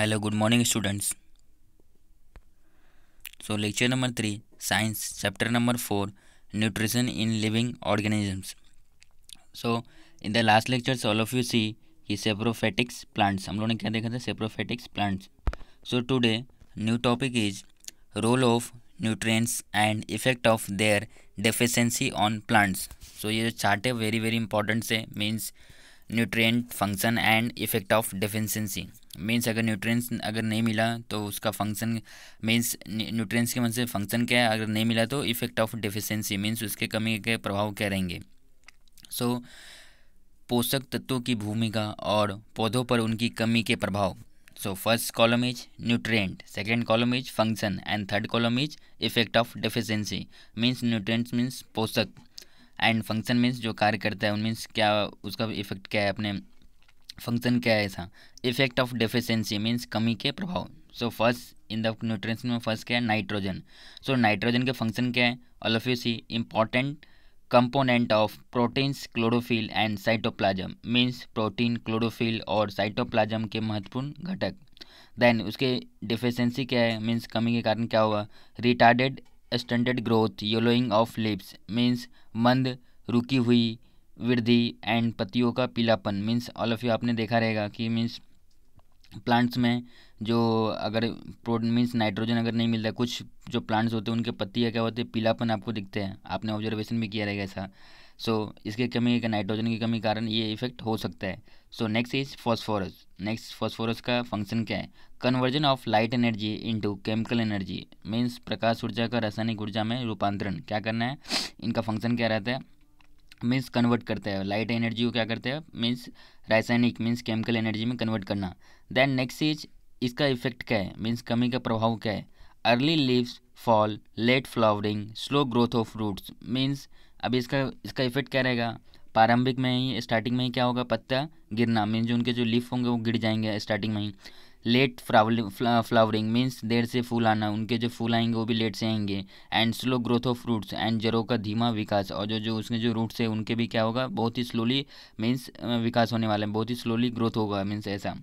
Hello good morning students so lecture number three science chapter number four nutrition in living organisms so in the last lecture all of you see कि saprophytics plants हम लोगों ने क्या देखा था saprophytics plants so today new topic is role of nutrients and effect of their deficiency on plants so ये जो chart है वेरी वेरी इंपॉर्टेंट से means nutrient function and effect of deficiency means अगर न्यूट्रिएंट्स अगर नहीं मिला तो उसका फंक्शन मीन्स न्यूट्रिएंट्स के मन से फंक्शन क्या है अगर नहीं मिला तो इफेक्ट ऑफ डिफिशेंसी मीन्स उसके कमी के प्रभाव क्या रहेंगे सो so, पोषक तत्वों की भूमिका और पौधों पर उनकी कमी के प्रभाव so first column is nutrient second column is function and third column is effect of deficiency means nutrients means पोषक एंड फंक्शन मीन्स जो कार्य करता है उन मीन्स क्या उसका इफेक्ट क्या है अपने फंक्शन क्या है ऐसा इफेक्ट ऑफ डिफिशेंसी मीन्स कमी के प्रभाव so first in the nutrients में फर्स्ट क्या है नाइट्रोजन सो नाइट्रोजन के फंक्शन क्या है all of you see important component of proteins chlorophyll and cytoplasm means protein chlorophyll और साइटोप्लाज्म के महत्वपूर्ण घटक देन उसके डिफिशेंसी क्या है मीन्स कमी के कारण क्या हुआ retarded stunted growth yellowing of leaves means मंद रुकी हुई वृद्धि एंड पत्तियों का पीलापन मीन्स ऑल ऑफ यू आपने देखा रहेगा कि मीन्स प्लांट्स में जो अगर प्रोटीन मीन्स नाइट्रोजन अगर नहीं मिलता कुछ जो प्लांट्स होते हैं उनके पत्तियाँ क्या होते हैं पीलापन आपको दिखते हैं आपने ऑब्जर्वेशन भी किया रहेगा ऐसा सो so, इसके कमी का नाइट्रोजन की कमी कारण ये इफेक्ट हो सकता है so next is phosphorus next phosphorus का फंक्शन क्या है conversion of light energy into chemical energy means प्रकाश ऊर्जा का रासायनिक ऊर्जा में रूपांतरण क्या करना है इनका फंक्शन क्या रहता है मीन्स कन्वर्ट करते हैं लाइट एनर्जी को क्या करते हैं मीन्स रासायनिक मीन्स केमिकल एनर्जी में कन्वर्ट करना देन नेक्स्ट इज इसका इफेक्ट क्या है मीन्स कमी का प्रभाव क्या है early leaves fall late flowering slow growth of roots means अभी इसका इसका इफेक्ट क्या रहेगा प्रारंभिक में ही स्टार्टिंग में ही क्या होगा पत्ता गिरना मीन्स जो उनके जो लीफ होंगे वो गिर जाएंगे स्टार्टिंग में ही लेट फ्लावरिंग मीन्स देर से फूल आना उनके जो फूल आएंगे वो भी लेट से आएंगे and slow growth of fruits and जरो का धीमा विकास और जो जो उसके जो रूट्स है उनके भी क्या होगा बहुत ही स्लोली मीन्स विकास होने वाला है बहुत ही स्लोली ग्रोथ होगा मीन्स ऐसा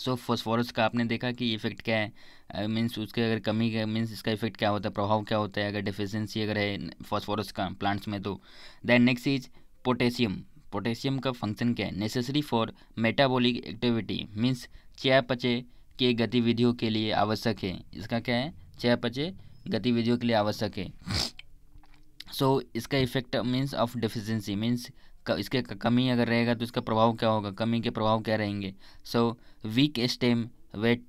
सो so, फॉस्फोरस का आपने देखा कि इफेक्ट क्या है मीन्स उसके अगर कमी का मीन्स इसका इफेक्ट क्या होता है प्रभाव क्या होता है अगर डिफिशेंसी अगर है फॉस्फोरस का प्लांट्स में तो then next is potassium potassium का फंक्शन क्या है necessary for metabolic activity means चयापचय के गतिविधियों के लिए आवश्यक है इसका क्या है चयापचय गतिविधियों के लिए आवश्यक है सो so, इसका effect means of deficiency means इसके कमी अगर रहेगा तो इसका प्रभाव क्या होगा कमी के प्रभाव क्या रहेंगे so weak stem wet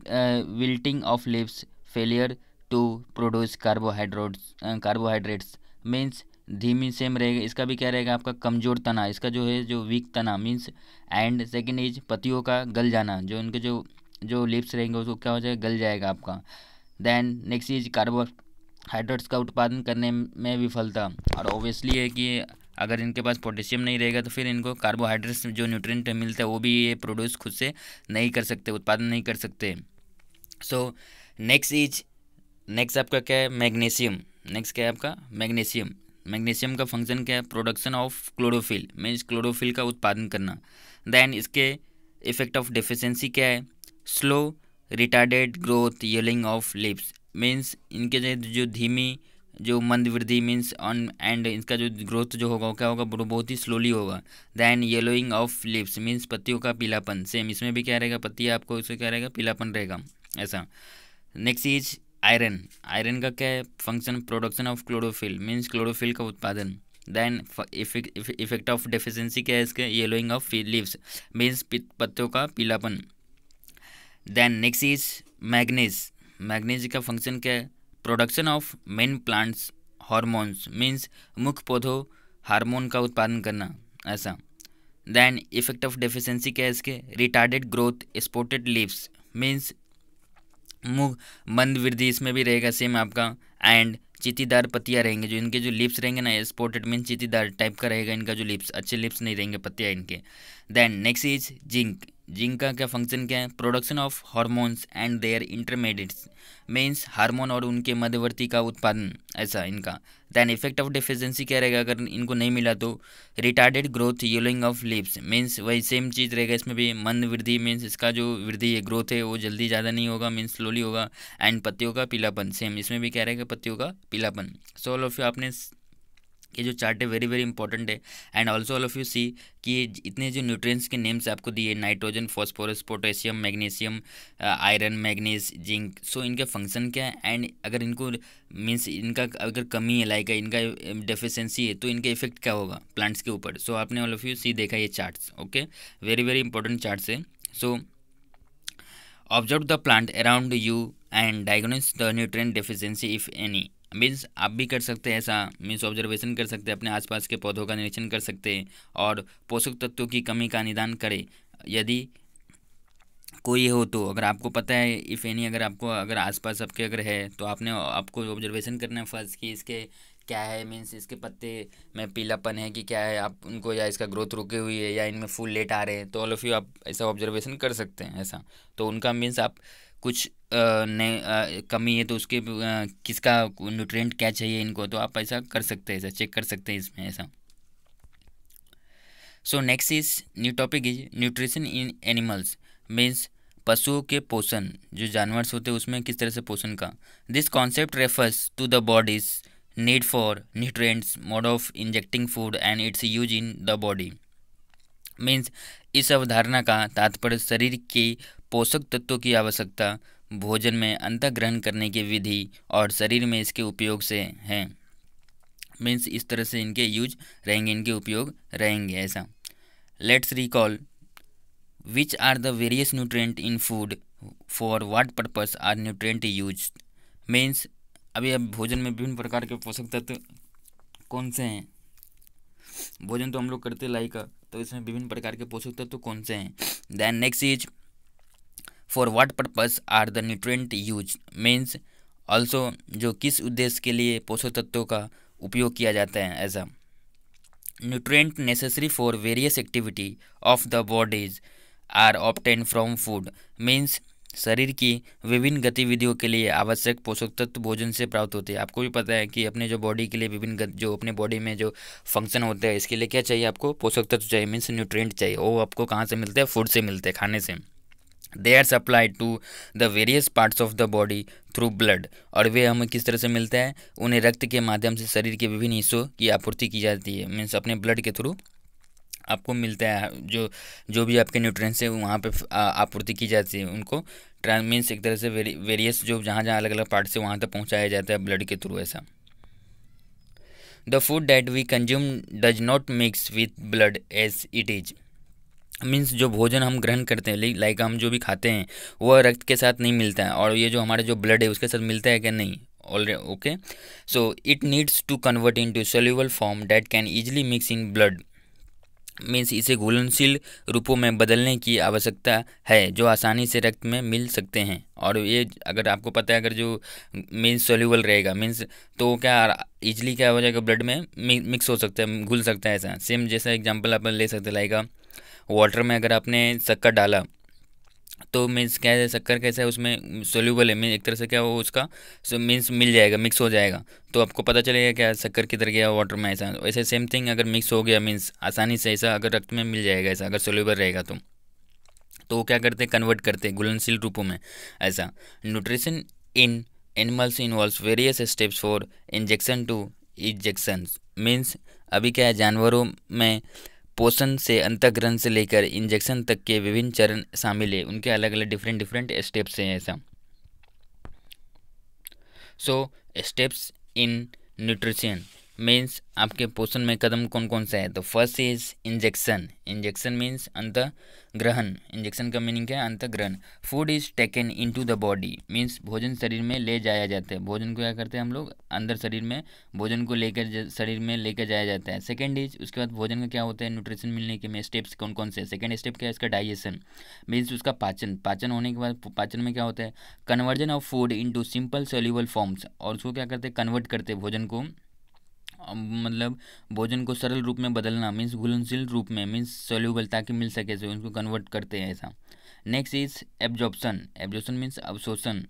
wilting of leaves failure to produce carbohydrates carbohydrates means धीमी सेम रहेगा इसका भी क्या रहेगा आपका कमज़ोर तना इसका जो है जो वीक तना मीन्स एंड सेकेंड इज पतियों का गल जाना जो इनके जो जो लिप्स रहेंगे उसको क्या हो जाएगा गल जाएगा आपका देन नेक्स्ट इज कार्बोहाइड्रेट्स का उत्पादन करने में विफलता और ओबियसली है कि अगर इनके पास पोटेशियम नहीं रहेगा तो फिर इनको कार्बोहाइड्रेट्स जो न्यूट्रिएंट मिलता है वो भी ये प्रोड्यूस खुद से नहीं कर सकते उत्पादन नहीं कर सकते सो नेक्स्ट इज नेक्स्ट आपका क्या है मैग्नीशियम नेक्स्ट क्या है आपका मैग्नीशियम मैग्नीशियम का फंक्शन क्या है production of chlorophyll means chlorophyll का उत्पादन करना देन इसके इफेक्ट ऑफ डिफिशेंसी क्या है slow retarded growth yellowing of leaves means इनके जो धीमी जो मंद वृद्धि मीन्स ऑन एंड इसका जो ग्रोथ जो होगा वो क्या होगा बहुत ही स्लोली होगा then yellowing of leaves means पत्तियों का पीलापन सेम इसमें भी क्या रहेगा पत्ती आपको इसका क्या रहेगा पीलापन रहेगा ऐसा नेक्स्ट इज आयरन आयरन का क्या है function production of chlorophyll means chlorophyll का उत्पादन देन इफेक्ट ऑफ डेफिशिएंसी क्या है इसके येलोइंग ऑफ लीव्स मीन्स पत्तों का पीलापन then next is manganese manganese का फंक्शन क्या है production of main plants hormones means मुख्य पौधों हार्मोन का उत्पादन करना ऐसा देन इफेक्ट ऑफ डेफिशिएंसी क्या है इसके retarded growth spotted leaves means मुख मंद वृद्धि इसमें भी रहेगा सेम आपका एंड चितीदार पतिया रहेंगे जो इनके जो लिप्स रहेंगे ना स्पोर्टेड मीन चितीदार टाइप का रहेगा इनका जो लिप्स अच्छे लिप्स नहीं रहेंगे पतिया इनके देन नेक्स्ट इज जिंक जिनका क्या फंक्शन क्या है production of hormones and their intermediates means hormone और उनके मध्यवर्ती का उत्पादन ऐसा इनका दैन इफेक्ट ऑफ डिफिशेंसी क्या रहेगा अगर इनको नहीं मिला तो retarded growth yellowing of leaves means वही सेम चीज़ रहेगा इसमें भी मंद वृद्धि मीन्स इसका जो वृद्धि है ग्रोथ है वो जल्दी ज़्यादा नहीं होगा मीन्स स्लोली होगा एंड पत्तियों का पीलापन सेम इसमें भी क्या रहेगा पत्तियों का पीलापन सोल ऑफ यू आपने ये जो चार्ट है वेरी वेरी इंपॉर्टेंट है and also all of you see कि इतने जो न्यूट्रिएंट्स के नेम्स आपको दिए nitrogen phosphorus potassium magnesium iron manganese zinc so इनके फंक्शन क्या है एंड अगर इनको मीन्स इनका अगर कमी है लाइक इनका डेफिशिएंसी um, है तो इनके इफेक्ट क्या होगा प्लांट्स के ऊपर सो so, आपने ऑल ऑफ यू सी देखा ये charts okay very very important charts है so observe the plant around you and diagnose the nutrient deficiency if any means आप भी कर सकते हैं ऐसा मीन्स ऑब्जर्वेशन कर सकते हैं अपने आसपास के पौधों का निरीक्षण कर सकते हैं और पोषक तत्वों की कमी का निदान करें यदि कोई हो तो अगर आपको पता है इफ़ एनी अगर आपको अगर आसपास आपके अगर है तो आपने आपको ऑब्जर्वेशन करना है फर्स्ट कि इसके क्या है मीन्स इसके पत्ते में पीलापन है कि क्या है आप उनको या इसका ग्रोथ रुकी हुई है या इनमें फूल लेट आ रहे हैं तो ऑल ऑफ यू आप ऐसा ऑब्जर्वेशन कर सकते हैं ऐसा तो उनका मीन्स आप कुछ ने कमी है तो उसके किसका न्यूट्रिएंट क्या चाहिए इनको तो आप ऐसा कर सकते हैं ऐसा चेक कर सकते हैं इसमें ऐसा so next is new topic is nutrition in animals means पशुओं के पोषण जो जानवर होते हैं उसमें किस तरह से पोषण का this concept refers to the body's need for nutrients mode of ingesting food and its use in the body means इस अवधारणा का तात्पर्य शरीर की पोषक तत्वों की आवश्यकता भोजन में अंतग्रहण करने की विधि और शरीर में इसके उपयोग से हैं मीन्स इस तरह से इनके यूज रहेंगे इनके उपयोग रहेंगे ऐसा let's recall which are the various nutrient in food for what purpose are nutrient use means अभी अब भोजन में विभिन्न प्रकार के पोषक तत्व कौन से हैं भोजन तो हम लोग करते लाइक तो इसमें विभिन्न प्रकार के पोषक तत्व कौन से हैं then next is for what purpose are the nutrient use means also जो किस उद्देश्य के लिए पोषक तत्वों का उपयोग किया जाता है as a nutrient necessary for various activity of the body's are obtained from food means शरीर की विभिन्न गतिविधियों के लिए आवश्यक पोषक तत्व भोजन से प्राप्त होते हैं आपको भी पता है कि अपने जो बॉडी के लिए विभिन्न जो अपने बॉडी में जो फंक्शन होते हैं इसके लिए क्या चाहिए आपको पोषक तत्व चाहिए मीन्स न्यूट्रिएंट चाहिए वो आपको कहाँ से मिलते हैं फूड से मिलते हैं खाने से they are supplied to the various parts of the body through blood और वे हमें किस तरह से मिलता है उन्हें रक्त के माध्यम से शरीर के विभिन्न हिस्सों की आपूर्ति की जाती है मीन्स अपने ब्लड के थ्रू आपको मिलता है जो जो भी आपके न्यूट्रेंस है वहाँ पे आपूर्ति की जाती है उनको ट्रांस मीन्स एक तरह से वेरी वेरियस जो जहाँ जहाँ अलग अलग पार्ट से वहाँ तक पहुँचाया जाता है ब्लड के थ्रू ऐसा the food that we consume does not mix with blood as it is means जो भोजन हम ग्रहण करते हैं लाइक हम जो भी खाते हैं वह रक्त के साथ नहीं मिलता है और ये जो हमारा जो ब्लड है उसके साथ मिलता है क्या नहीं alright okay so it needs to convert into soluble form that can easily mix in blood means इसे घुलनशील रूपों में बदलने की आवश्यकता है जो आसानी से रक्त में मिल सकते हैं और ये अगर आपको पता है अगर जो मीन्स सोल्यूबल रहेगा मीन्स तो क्या इजली क्या हो जाएगा ब्लड में मिक्स हो सकता है घुल सकता है ऐसा सेम जैसा एग्जांपल आप ले सकते लाइक वाटर में अगर आपने शक्कर डाला तो मीन्स क्या है शक्कर कैसा है उसमें सोल्यूबल है मीन एक तरह से क्या वो उसका मीन्स मिल जाएगा मिक्स हो जाएगा तो आपको पता चलेगा क्या शक्कर किधर गया वाटर में ऐसा ऐसे सेम थिंग अगर मिक्स हो गया मीन्स आसानी से ऐसा अगर रक्त में मिल जाएगा ऐसा अगर सोल्यूबल रहेगा तो तो वो क्या करते कन्वर्ट करते घुलनशील रूपों में ऐसा nutrition in animals involve various steps for ingestion to ingestion means अभी क्या है जानवरों में पोषण से अंतग्रहण से लेकर इंजेक्शन तक के विभिन्न चरण शामिल है उनके अलग अलग डिफरेंट डिफरेंट स्टेप्स हैं ऐसा so steps in nutrition means आपके पोषण में कदम कौन कौन सा है तो first is ingestion ingestion means अंत ग्रहण इंजेक्शन का मीनिंग क्या है अंत ग्रहण food is taken into the body means भोजन शरीर में ले जाया जाता है भोजन को क्या करते हैं हम लोग अंदर शरीर में भोजन को लेकर शरीर में लेकर जाया जाता है सेकेंड इज उसके बाद भोजन का क्या होता है न्यूट्रिशन मिलने के में स्टेप्स कौन कौन से सेकेंड स्टेप क्या है इसका डाइजेशन मीन्स उसका पाचन पाचन होने के बाद पाचन में क्या होता है conversion of food into simple soluble forms और उसको क्या करते हैं कन्वर्ट करते हैं भोजन को मतलब भोजन को सरल रूप में बदलना मीन्स घुलनशील रूप में मीन्स सोल्यूबल ताकि मिल सके से उनको कन्वर्ट करते हैं ऐसा next is absorption absorption means अवशोषण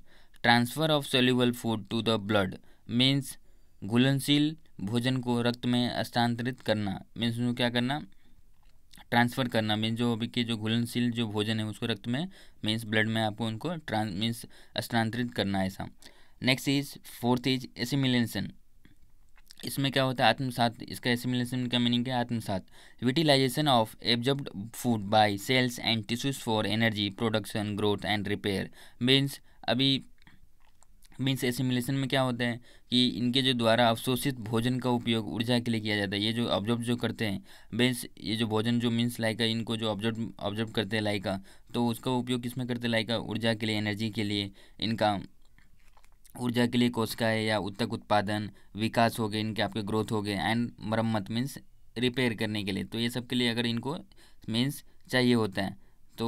transfer of soluble food to the blood means घुलनशील भोजन को रक्त में स्थानांतरित करना मीन्स उनको क्या करना ट्रांसफ़र करना मीन्स जो अभी के जो घुलनशील जो भोजन है उसको रक्त में मीन्स ब्लड में आपको उनको ट्रांस मीन्स स्थानांतरित करना है ऐसा next is fourth is assimilation इसमें क्या होता है आत्मसात इसका एसिमिलेशन का मीनिंग क्या है आत्मसात utilisation of absorb food by cells and tissues for energy production growth and repair means अभी मीन्स एसिमिलेशन में क्या होता है कि इनके जो द्वारा अवशोषित भोजन का उपयोग ऊर्जा के लिए किया जाता है ये जो ऑब्जर्व जो करते हैं मीन्स ये जो भोजन जो मीन्स लाइका इनको जो ऑब्जर्व ऑब्जर्व करते हैं लाइका तो उसका उपयोग किस में करते हैं लाइका ऊर्जा के लिए एनर्जी के लिए इनका ऊर्जा के लिए है या उत्तक उत्पादन विकास हो गए इनके आपके ग्रोथ हो गए एंड मरम्मत मीन्स रिपेयर करने के लिए तो ये सब के लिए अगर इनको मीन्स चाहिए होता है तो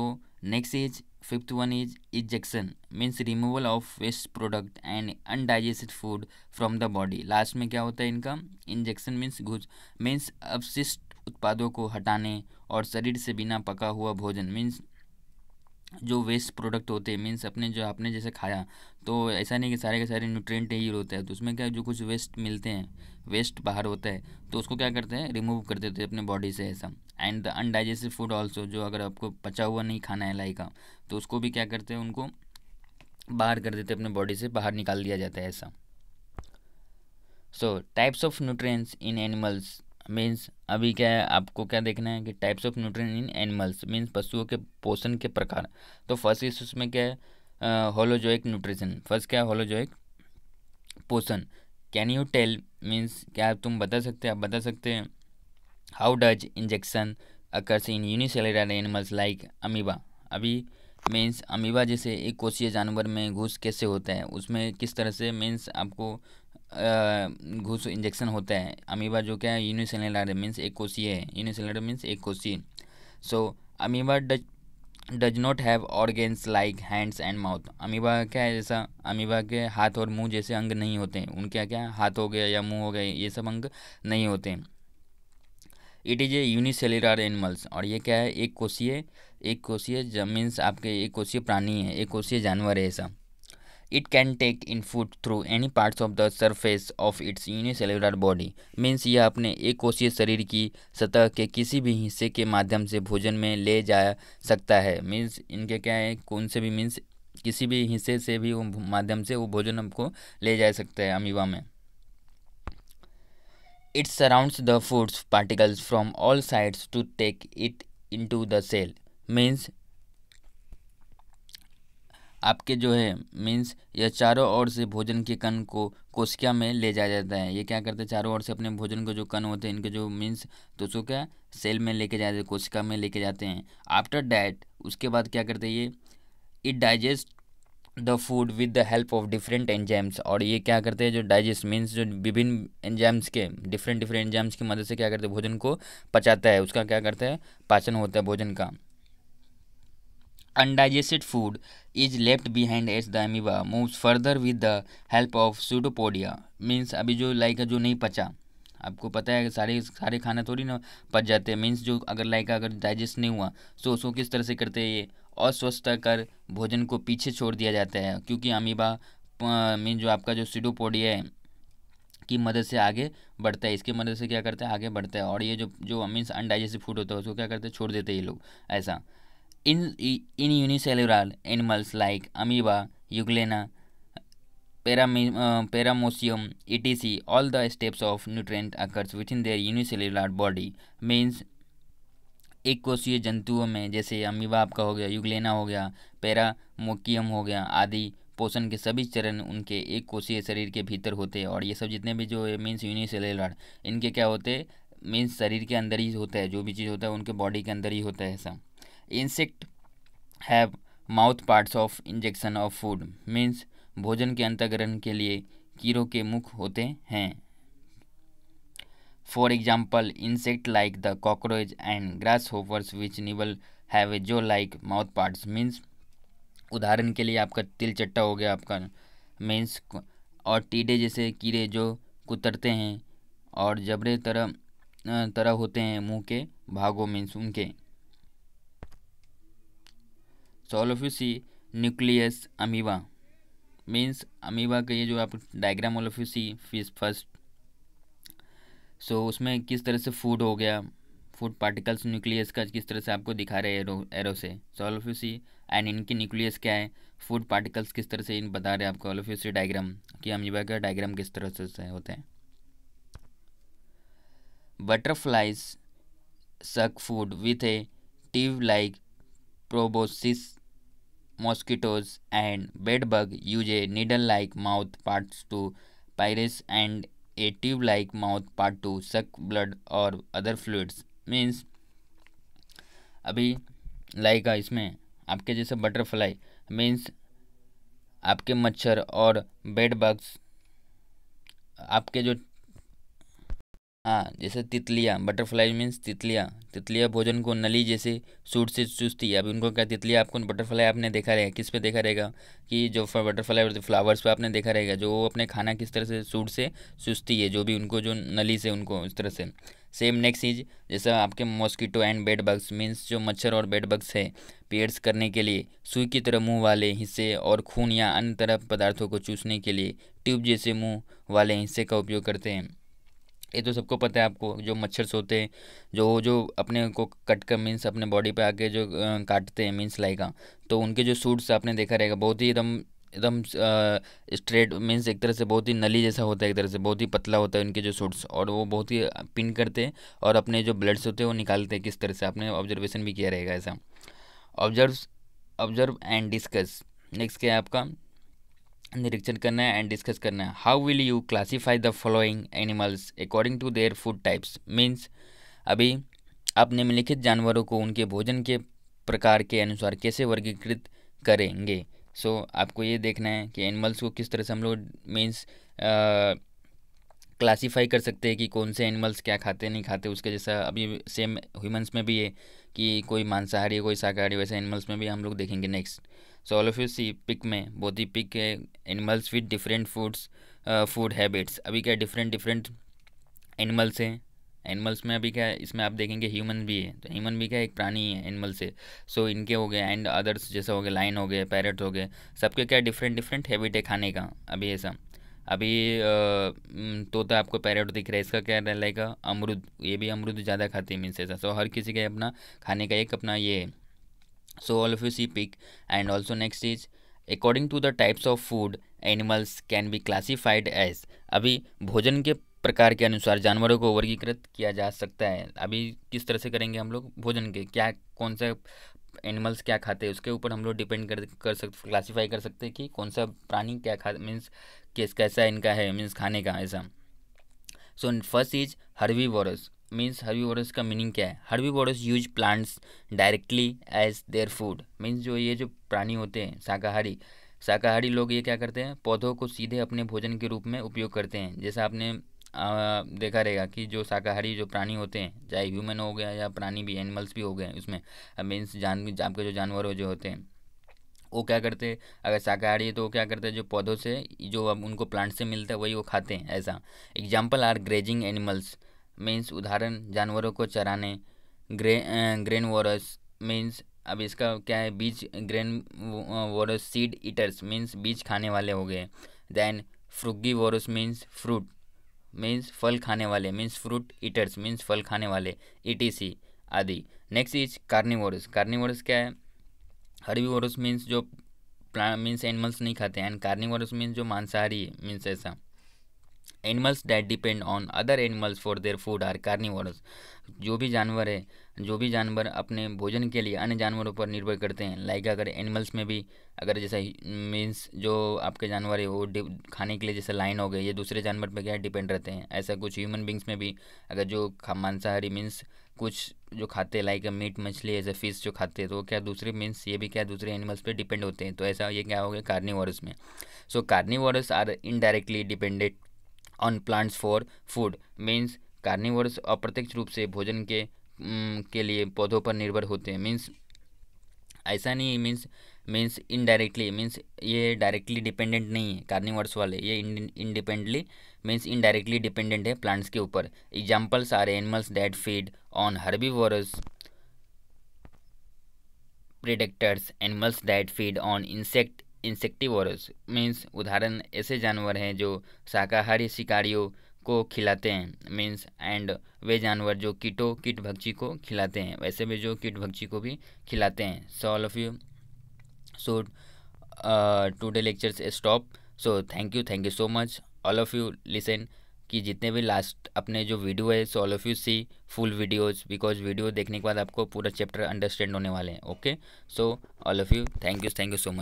next is fifth one is egestion means removal of waste product and undigested food from the body last में क्या होता है इनका इंजेक्शन मीन्स घुस मीन्स अपशिष्ट उत्पादों को हटाने और शरीर से बिना पका हुआ भोजन मीन्स जो वेस्ट प्रोडक्ट होते हैं मीन्स अपने जो आपने जैसे खाया तो ऐसा नहीं कि सारे के सारे न्यूट्रिएंट ही होता है तो उसमें क्या जो कुछ वेस्ट मिलते हैं वेस्ट बाहर होता है तो उसको क्या करते हैं रिमूव कर देते हैं अपने बॉडी से ऐसा and the undigestive food also जो अगर आपको पचा हुआ नहीं खाना है लाइका तो उसको भी क्या करते हैं उनको बाहर कर देते अपने बॉडी से बाहर निकाल दिया जाता है ऐसा so types of nutrients in animals means अभी क्या है आपको क्या देखना है कि types of nutrient in animals means पशुओं के पोषण के प्रकार तो फर्स्ट इस उसमें क्या है होलोजोइक न्यूट्रिशन फर्स्ट क्या है होलोजोइक पोषण कैन यू टेल मीन्स क्या तुम बता सकते आप बता सकते हैं how does ingestion occurs in unicellular animals like amoeba अभी मीन्स अमीबा जैसे एक कोशीय जानवर में घूस कैसे होता है उसमें किस तरह से मीन्स आपको घुस इंजेक्शन होता है अमीबा जो क्या है यूनिसेलर मीन्स एक कोशीय है यूनिसेलर मीन्स एक कोसी so amoeba does does not have organs like hands and mouth amoeba क्या है जैसा अमीबा के हाथ और मुंह जैसे अंग नहीं होते हैं उनके क्या हाथ हो गया या मुंह हो गया ये सब अंग नहीं होते हैं it is a unicellular animals और ये क्या है एक कोशीय एक कोशीय मीन्स आपके एक कोशीय प्राणी है एक कोशीय जानवर है ऐसा It can take input through any parts of the surface of its unicellular body. Means यह अपने एक कोशीय शरीर की सतह के किसी भी हिस्से के माध्यम से भोजन में ले जा सकता है मीन्स इनके क्या है कौन से भी मीन्स किसी भी हिस्से से भी वो माध्यम से वो भोजन हमको ले जा सकता है अमीबा में It surrounds the food particles from all sides to take it into the cell. Means आपके जो है मीन्स यह चारों ओर से भोजन के कण को कोशिका में ले जाया जाता है ये क्या करते हैं चारों ओर से अपने भोजन के जो कण होते हैं इनके जो मीन्स तो उसको क्या सेल में लेके जाते हैं कोशिका में लेके जाते हैं आफ्टर डैट उसके बाद क्या करते हैं ये it digest the food with the help of different enzymes और ये क्या करते हैं जो डाइजेस्ट मीन्स जो विभिन्न एंजाइम्स के डिफरेंट डिफरेंट एंजाइम्स की मदद से क्या करते हैं भोजन को पचाता है उसका क्या करता है पाचन होता है भोजन का undigested food is left behind as the amoeba moves further with the help of pseudopodia means अभी जो लाइका जो नहीं पचा आपको पता है सारे सारे खाना थोड़ी ना पच जाते हैं मीन्स जो अगर लाइका अगर डाइजेस्ट नहीं हुआ तो उसको किस तरह से करते हैं ये अस्वस्थता कर भोजन को पीछे छोड़ दिया जाता है क्योंकि अमीबा मीन जो आपका जो सीडोपोडिया है की मदद से आगे बढ़ता है इसकी मदद से क्या करते हैं आगे बढ़ता है और ये जो जो मीन्स अनडाइजेस्टिव फूड होता है उसको क्या करते हैं छोड़ देते हैं ये लोग ऐसा In, in unicellular animals like amoeba, euglena, paramecium, uh, etc., all the steps of nutrient occurs within their unicellular body. Means एक कोशीय जंतुओं में जैसे अमीबा आपका हो गया युगलेना हो गया पैरामोकियम हो गया आदि पोषण के सभी चरण उनके एक कोशीय शरीर के भीतर होते हैं और ये सब जितने भी जो मीन्स यूनिसेलुलर इनके क्या होते हैं मीन्स शरीर के अंदर ही होता है जो भी चीज़ होता है उनके बॉडी के अंदर ही होता है ऐसा insect have mouth parts of ingestion of food means भोजन के अंतग्रहण के लिए कीड़ों के मुख होते हैं for example insect like the cockroach and grasshoppers which निवल हैव ए जो लाइक माउथ पार्ट्स मीन्स उदाहरण के लिए आपका तिल चट्टा हो गया आपका मीन्स और टीडे जैसे कीड़े जो कुतरते हैं और जबरे तरह तरह होते हैं मुंह के भागों मीन्स उनके so all of you see nucleus amoeba means amoeba का ये जो आप diagram all of you see फिज फर्स्ट सो उसमें किस तरह से फूड हो गया फूड पार्टिकल्स न्यूक्लियस का किस तरह से आपको दिखा रहे हैं एरो एरो से so all of you see and इनके न्यूक्लियस क्या है फूड पार्टिकल्स किस तरह से इन बता रहे हैं आपको all of you see diagram कि अमीबा का डायग्राम किस तरह से होता है butterflies suck food with a tube like proboscis mosquitoes and bed bug use a needle-like mouth parts to pierce and a tube-like mouth part to suck blood or other fluids means अभी like इसमें आपके जैसे butterfly means आपके मच्छर और bed bugs आपके जो हाँ जैसे तितलियाँ बटरफ्लाई मीन्स तितलियाँ तितलियाँ भोजन को नली जैसे सूट से चूसती है अभी उनको क्या तितलियाँ आपको बटरफ्लाई आपने देखा रहेगा किस पे देखा रहेगा कि जो बटरफ्लाई और फ्लावर्स पे आपने देखा रहेगा जो वो अपने खाना किस तरह से सूट से चूसती है जो भी उनको जो नली से उनको इस तरह से सेम नेक्स्ट चीज़ जैसा आपके mosquito and bedbugs means जो मच्छर और बेड बग्स है पेयर्स करने के लिए सुई की तरह मुंह वाले हिस्से और खून या अन्य तरह पदार्थों को चूसने के लिए ट्यूब जैसे मुंह वाले हिस्से का उपयोग करते हैं ये तो सबको पता है आपको जो मच्छर होते हैं जो जो अपने को कट कर मीन्स अपने बॉडी पे आके जो काटते हैं मीन्स लाइका तो उनके जो सूट्स आपने देखा रहेगा बहुत ही एकदम एकदम स्ट्रेट मीन्स एक तरह से बहुत ही नली जैसा होता है एक तरह से बहुत ही पतला होता है उनके जो सूट्स और वो बहुत ही पिन करते हैं और अपने जो ब्लड्स होते हैं वो निकालते हैं किस तरह से आपने ऑब्जर्वेशन भी किया रहेगा ऐसा observe observe and discuss next क्या है आपका निरीक्षण करना है एंड डिस्कस करना है how will you classify the following animals according to their food types means अभी आप निम्नलिखित जानवरों को उनके भोजन के प्रकार के अनुसार कैसे वर्गीकृत करेंगे सो so, आपको ये देखना है कि एनिमल्स को किस तरह से हम लोग मीन्स क्लासीफाई कर सकते हैं कि कौन से एनिमल्स क्या खाते नहीं खाते उसके जैसा अभी सेम ह्यूमन्स में भी है कि कोई मांसाहारी कोई शाकाहारी वैसे एनिमल्स में भी हम लोग देखेंगे next so all of you see pic में बहुत ही पिक है animals with different foods food habits अभी क्या डिफरेंट डिफरेंट एनिमल्स हैं एनिमल्स में अभी क्या है इसमें आप देखेंगे ह्यूमन भी है तो ह्यूमन भी क्या एक प्राणी है एनिमल से सो so, इनके हो गए एंड अदर्स जैसे हो गए लाइन हो गए पैरट हो गए सबके क्या डिफरेंट डिफरेंट हैबिट है खाने का अभी ऐसा अभी तोता आपको पैरट दिख रहा है इसका क्या रहेगा अमरुद ये भी अमरुद ज़्यादा खाते हैं मीन्स ऐसा सो हर किसी का अपना खाने का एक अपना ये है so all of you see pig and also next is according to the types of food animals can be classified as अभी भोजन के प्रकार के अनुसार जानवरों को वर्गीकृत किया जा सकता है अभी किस तरह से करेंगे हम लोग भोजन के क्या कौन सा एनिमल्स क्या खाते हैं उसके ऊपर हम लोग डिपेंड कर कर सकते क्लासीफाई कर सकते हैं कि कौन सा प्राणी क्या खा मीन्स किस कैसा इनका है मीन्स खाने का ऐसा so first is herbivores means herbi का मीनिंग क्या है herbivores use plants directly as their food means जो ये जो प्राणी होते हैं शाकाहारी शाकाहारी लोग ये क्या करते हैं पौधों को सीधे अपने भोजन के रूप में उपयोग करते हैं जैसा आपने आ, देखा रहेगा कि जो शाकाहारी जो प्राणी होते हैं चाहे ह्यूमन हो गया या प्राणी भी एनिमल्स भी हो गए उसमें मीन्स जान आपके जो जानवर हो जो होते हैं वो क्या करते हैं अगर शाकाहारी है तो वो क्या करते हैं जो पौधों से जो अब उनको प्लांट से मिलता है वही वो खाते हैं ऐसा example are grazing animals means उदाहरण जानवरों को चराने ग्रे ग्रेन वॉरस मीन्स अब इसका क्या है बीज granivores seed eaters means बीज खाने वाले हो गए then frugivores means fruit means फल खाने वाले मीन्स फ्रूट ईटर्स मीन्स फल खाने वाले ईटीसी आदि नेक्स्ट इज कार्निवोरस कार्निवोरस क्या है वॉरस मीन्स जो प्लांट मीन्स एनिमल्स नहीं खाते एंड कार्निवोरस मीन्स जो मांसाहारी मीन्स ऐसा animals that depend on other animals for their food are carnivores जो भी जानवर है जो भी जानवर अपने भोजन के लिए अन्य जानवरों पर निर्भर करते हैं लाइक अगर एनिमल्स में भी अगर जैसा मीन्स जो आपके जानवर है वो खाने के लिए जैसे लाइन हो गए ये दूसरे जानवर पर क्या डिपेंड रहते हैं ऐसा कुछ ह्यूमन बींग्स में भी अगर जो मांसाहारी मीन्स कुछ जो खाते हैं लाइक मीट मछली ऐसे फिश जो खाते हैं तो क्या दूसरे मीन्स ये भी क्या दूसरे एनिमल्स पे डिपेंड होते हैं तो ऐसा ये क्या हो गया कार्निवोरस में so carnivorous are indirectly depended on plants for food means carnivores अप्रत्यक्ष रूप से भोजन के के लिए पौधों पर निर्भर होते हैं मीन्स ऐसा नहीं मीन्स मीन्स इनडायरेक्टली मीन्स ये डायरेक्टली डिपेंडेंट नहीं है कार्निवर्स वाले ये इंडिपेंडेंटली मीन्स इनडायरेक्टली डिपेंडेंट है प्लांट्स के ऊपर examples are animals that feed on herbivorous predators animals that feed on insect insectivorous means उदाहरण ऐसे जानवर हैं जो शाकाहारी शिकारियों को खिलाते हैं मीन्स एंड वे जानवर जो कीटो कीट भक्षी को खिलाते हैं वैसे भी जो कीट भक्षी को भी खिलाते हैं so all of you so day lectures stop so thank you thank you so much all of you listen कि जितने भी लास्ट अपने जो वीडियो है so all of you see full videos because video देखने के बाद आपको पूरा चैप्टर अंडरस्टैंड होने वाले हैं okay so all of you thank you thank you so much